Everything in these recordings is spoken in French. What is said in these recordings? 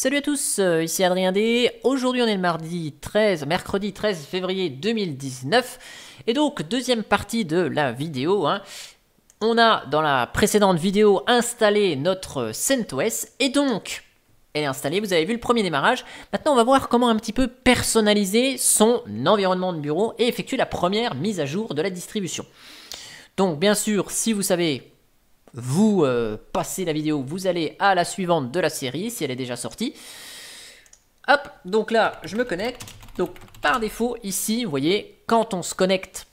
Salut à tous, euh, ici Adrien D. Aujourd'hui on est le mardi 13, mercredi 13 février 2019. Et donc deuxième partie de la vidéo. Hein. On a dans la précédente vidéo installé notre CentOS. Et donc elle est installée, vous avez vu le premier démarrage. Maintenant on va voir comment un petit peu personnaliser son environnement de bureau et effectuer la première mise à jour de la distribution. Donc bien sûr si vous savez vous euh, passez la vidéo, vous allez à la suivante de la série, si elle est déjà sortie. Hop, donc là, je me connecte. Donc, par défaut, ici, vous voyez, quand on se connecte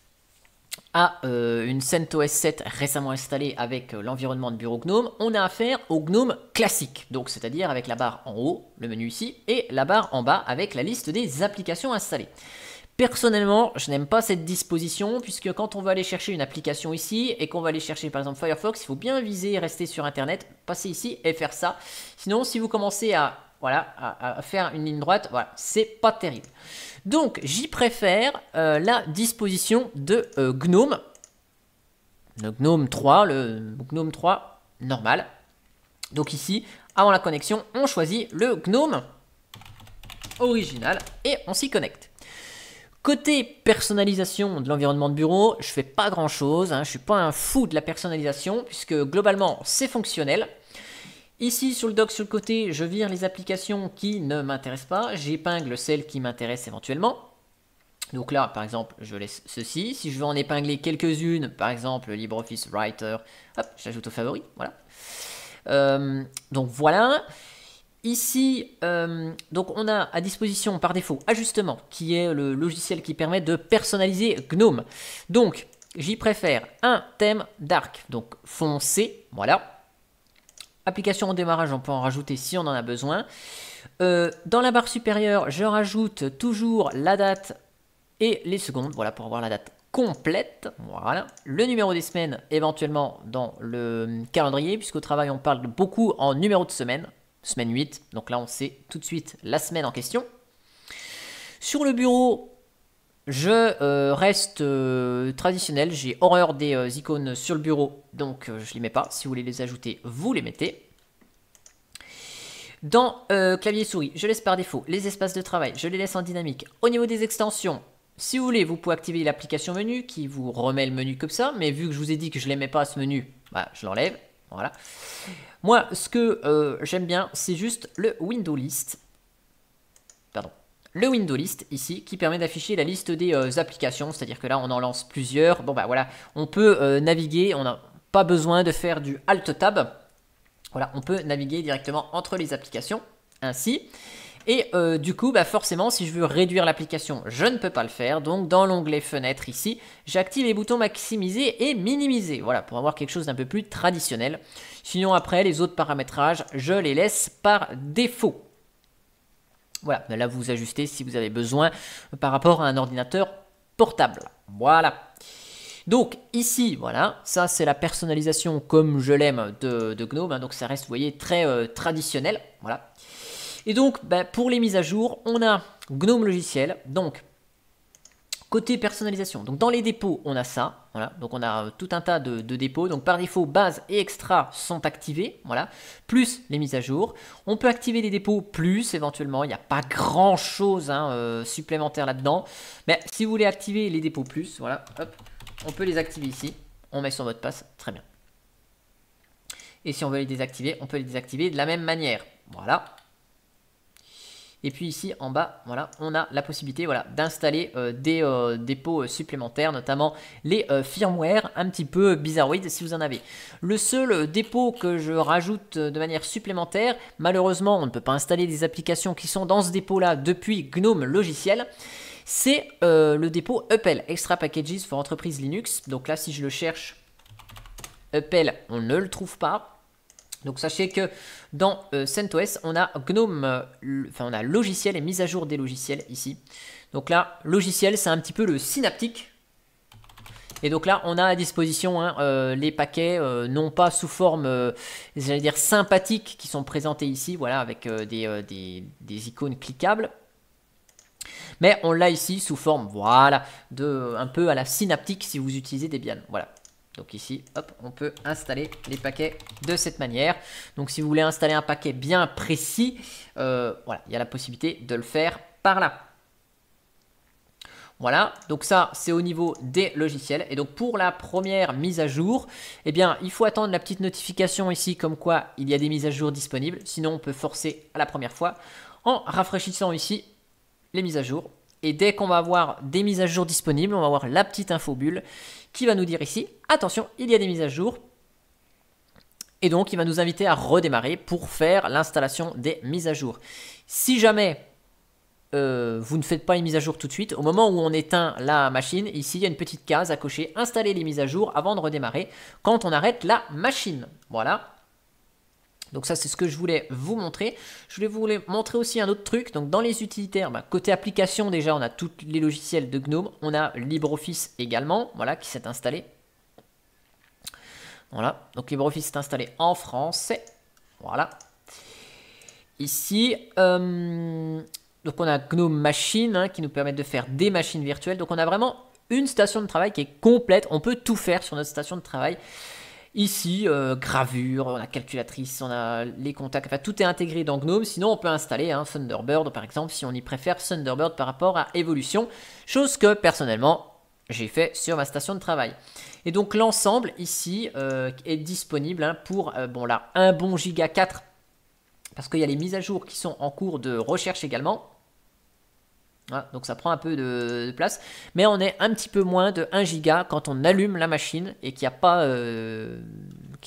à euh, une CentOS 7 récemment installée avec euh, l'environnement de bureau GNOME, on a affaire au GNOME classique, donc c'est-à-dire avec la barre en haut, le menu ici, et la barre en bas avec la liste des applications installées. Personnellement, je n'aime pas cette disposition puisque quand on va aller chercher une application ici et qu'on va aller chercher par exemple Firefox, il faut bien viser et rester sur Internet, passer ici et faire ça. Sinon, si vous commencez à, voilà, à, faire une ligne droite, voilà, c'est pas terrible. Donc, j'y préfère euh, la disposition de euh, GNOME. Le GNOME 3, le GNOME 3 normal. Donc ici, avant la connexion, on choisit le GNOME original et on s'y connecte. Côté personnalisation de l'environnement de bureau, je fais pas grand chose, Je hein. je suis pas un fou de la personnalisation puisque globalement c'est fonctionnel. Ici sur le doc sur le côté, je vire les applications qui ne m'intéressent pas, j'épingle celles qui m'intéressent éventuellement. Donc là par exemple je laisse ceci, si je veux en épingler quelques-unes, par exemple LibreOffice Writer, hop, j'ajoute au favori, voilà. Euh, donc voilà. Ici, euh, donc on a à disposition par défaut Ajustement, qui est le logiciel qui permet de personnaliser GNOME. Donc, j'y préfère un thème dark, donc foncé, voilà. Application au démarrage, on peut en rajouter si on en a besoin. Euh, dans la barre supérieure, je rajoute toujours la date et les secondes, voilà, pour avoir la date complète. Voilà. Le numéro des semaines, éventuellement, dans le calendrier, puisqu'au travail, on parle beaucoup en numéro de semaine semaine 8. Donc là, on sait tout de suite la semaine en question. Sur le bureau, je euh, reste euh, traditionnel, j'ai horreur des euh, icônes sur le bureau, donc je les mets pas. Si vous voulez les ajouter, vous les mettez. Dans clavier souris, je laisse par défaut les espaces de travail, je les laisse en dynamique. Au niveau des extensions, si vous voulez, vous pouvez activer l'application menu qui vous remet le menu comme ça, mais vu que je vous ai dit que je l'aimais pas à ce menu, bah, je l'enlève. Voilà. Moi, ce que euh, j'aime bien, c'est juste le window list. Pardon. Le window list ici qui permet d'afficher la liste des euh, applications, c'est-à-dire que là on en lance plusieurs. Bon bah voilà, on peut euh, naviguer, on n'a pas besoin de faire du alt tab. Voilà, on peut naviguer directement entre les applications ainsi. Et euh, du coup, bah forcément, si je veux réduire l'application, je ne peux pas le faire. Donc dans l'onglet fenêtre ici, j'active les boutons maximiser et minimiser. Voilà, pour avoir quelque chose d'un peu plus traditionnel. Sinon après, les autres paramétrages, je les laisse par défaut. Voilà, bah, là vous ajustez si vous avez besoin par rapport à un ordinateur portable. Voilà. Donc ici, voilà, ça c'est la personnalisation comme je l'aime de, Gnome, hein. donc ça reste, vous voyez, très euh, traditionnel, voilà. Et donc, bah, pour les mises à jour, on a Gnome logiciel. Donc, côté personnalisation. Donc, dans les dépôts, on a ça. Voilà. Donc, on a euh, tout un tas de, dépôts. Donc, par défaut, base et extra sont activés. Voilà. Plus les mises à jour. On peut activer les dépôts plus éventuellement. Il n'y a pas grand chose hein, euh, supplémentaire là-dedans. Mais si vous voulez activer les dépôts plus, voilà. Hop. On peut les activer ici. On met son mot de passe. Très bien. Et si on veut les désactiver, on peut les désactiver de la même manière. Voilà. Et puis ici en bas, voilà, on a la possibilité voilà, d'installer euh, des, euh, dépôts euh, supplémentaires, notamment les firmware un petit peu bizarroïdes si vous en avez. Le seul dépôt que je rajoute de manière supplémentaire, malheureusement on ne peut pas installer des applications qui sont dans ce dépôt là depuis GNOME logiciel c'est le dépôt UPL, Extra Packages for Entreprise Linux. Donc là, si je le cherche, UPL, on ne le trouve pas. Donc sachez que dans euh, CentOS, on a GNOME, euh, enfin on a logiciel et mise à jour des logiciels ici. Donc là, logiciel, c'est un petit peu le synaptique. Et donc là, on a à disposition hein, euh, les paquets, non pas sous forme, j'allais dire, sympathique, qui sont présentés ici, voilà, avec des, des, icônes cliquables. Mais on l'a ici sous forme, voilà, de un peu à la synaptique si vous utilisez Debian. Voilà. Donc ici, hop, on peut installer les paquets de cette manière. Donc si vous voulez installer un paquet bien précis, euh, voilà, il y a la possibilité de le faire par là. Voilà, donc ça c'est au niveau des logiciels. Et donc pour la première mise à jour, eh bien il faut attendre la petite notification ici comme quoi il y a des mises à jour disponibles. Sinon on peut forcer à la première fois en rafraîchissant ici les mises à jour et dès qu'on va avoir des mises à jour disponibles, on va avoir la petite infobulle qui va nous dire ici, attention, il y a des mises à jour. Et donc, il va nous inviter à redémarrer pour faire l'installation des mises à jour. Si jamais euh, vous ne faites pas une mise à jour tout de suite, au moment où on éteint la machine, ici, il y a une petite case à cocher, installer les mises à jour avant de redémarrer quand on arrête la machine. Voilà, donc ça c'est ce que je voulais vous montrer. Je voulais vous montrer aussi un autre truc. Donc dans les utilitaires, bah, côté application déjà on a tous les logiciels de GNOME. On a LibreOffice également, voilà, qui s'est installé. Voilà, donc LibreOffice est installé en français. Voilà. Ici, euh, donc on a GNOME Machine hein, qui nous permet de faire des machines virtuelles. Donc on a vraiment une station de travail qui est complète. On peut tout faire sur notre station de travail. Ici, euh, gravure, on a calculatrice, on a les contacts, enfin tout est intégré dans GNOME. Sinon, on peut installer un hein, Thunderbird par exemple si on y préfère Thunderbird par rapport à Evolution, chose que personnellement j'ai fait sur ma station de travail. Et donc l'ensemble ici euh, est disponible hein, pour euh, un bon là bon giga 4 parce qu'il y a les mises à jour qui sont en cours de recherche également donc ça prend un peu de, place, mais on est un petit peu moins de 1 giga quand on allume la machine et qu'il n'y a pas, euh,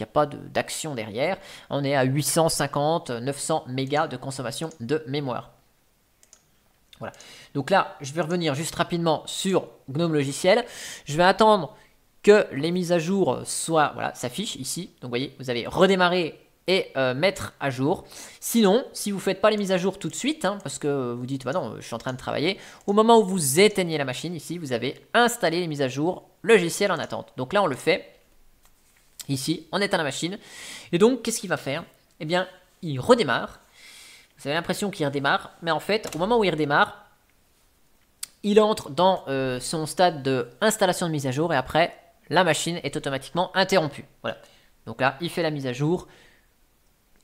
a pas d'action derrière. On est à 850, 900 mégas de consommation de mémoire. Voilà. Donc là, je vais revenir juste rapidement sur GNOME logiciel. Je vais attendre que les mises à jour soient voilà s'affichent ici. Donc vous voyez, vous avez redémarré et euh, mettre à jour. Sinon, si vous ne faites pas les mises à jour tout de suite, hein, parce que vous dites, bah non, je suis en train de travailler, au moment où vous éteignez la machine, ici, vous avez installé les mises à jour logiciel en attente. Donc là, on le fait. Ici, on éteint la machine. Et donc, qu'est-ce qu'il va faire Eh bien, il redémarre. Vous avez l'impression qu'il redémarre, mais en fait, au moment où il redémarre, il entre dans euh, son stade de de mise à jour et après, la machine est automatiquement interrompue. Voilà. Donc là, il fait la mise à jour,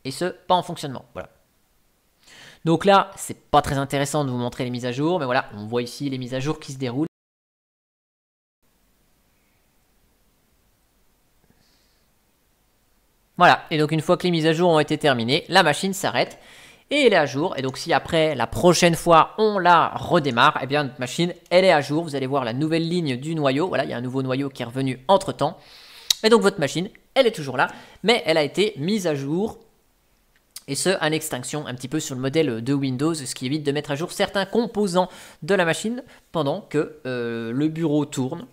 et ce, pas en fonctionnement. Voilà. Donc là, c'est pas très intéressant de vous montrer les mises à jour, mais voilà, on voit ici les mises à jour qui se déroulent. Voilà, et donc une fois que les mises à jour ont été terminées, la machine s'arrête et elle est à jour. Et donc si après, la prochaine fois, on la redémarre, eh bien notre machine, elle est à jour. Vous allez voir la nouvelle ligne du noyau. Voilà, il y a un nouveau noyau qui est revenu entre-temps. Et donc votre machine, elle est toujours là, mais elle a été mise à jour et ce à l'extinction, un petit peu sur le modèle de Windows, ce qui évite de mettre à jour certains composants de la machine pendant que euh, le bureau tourne.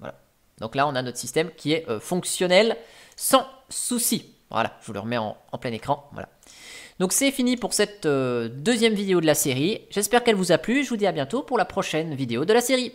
Voilà. Donc là, on a notre système qui est euh, fonctionnel sans souci. Voilà, je vous le remets en, plein écran. Voilà. Donc c'est fini pour cette euh, deuxième vidéo de la série. J'espère qu'elle vous a plu. Je vous dis à bientôt pour la prochaine vidéo de la série.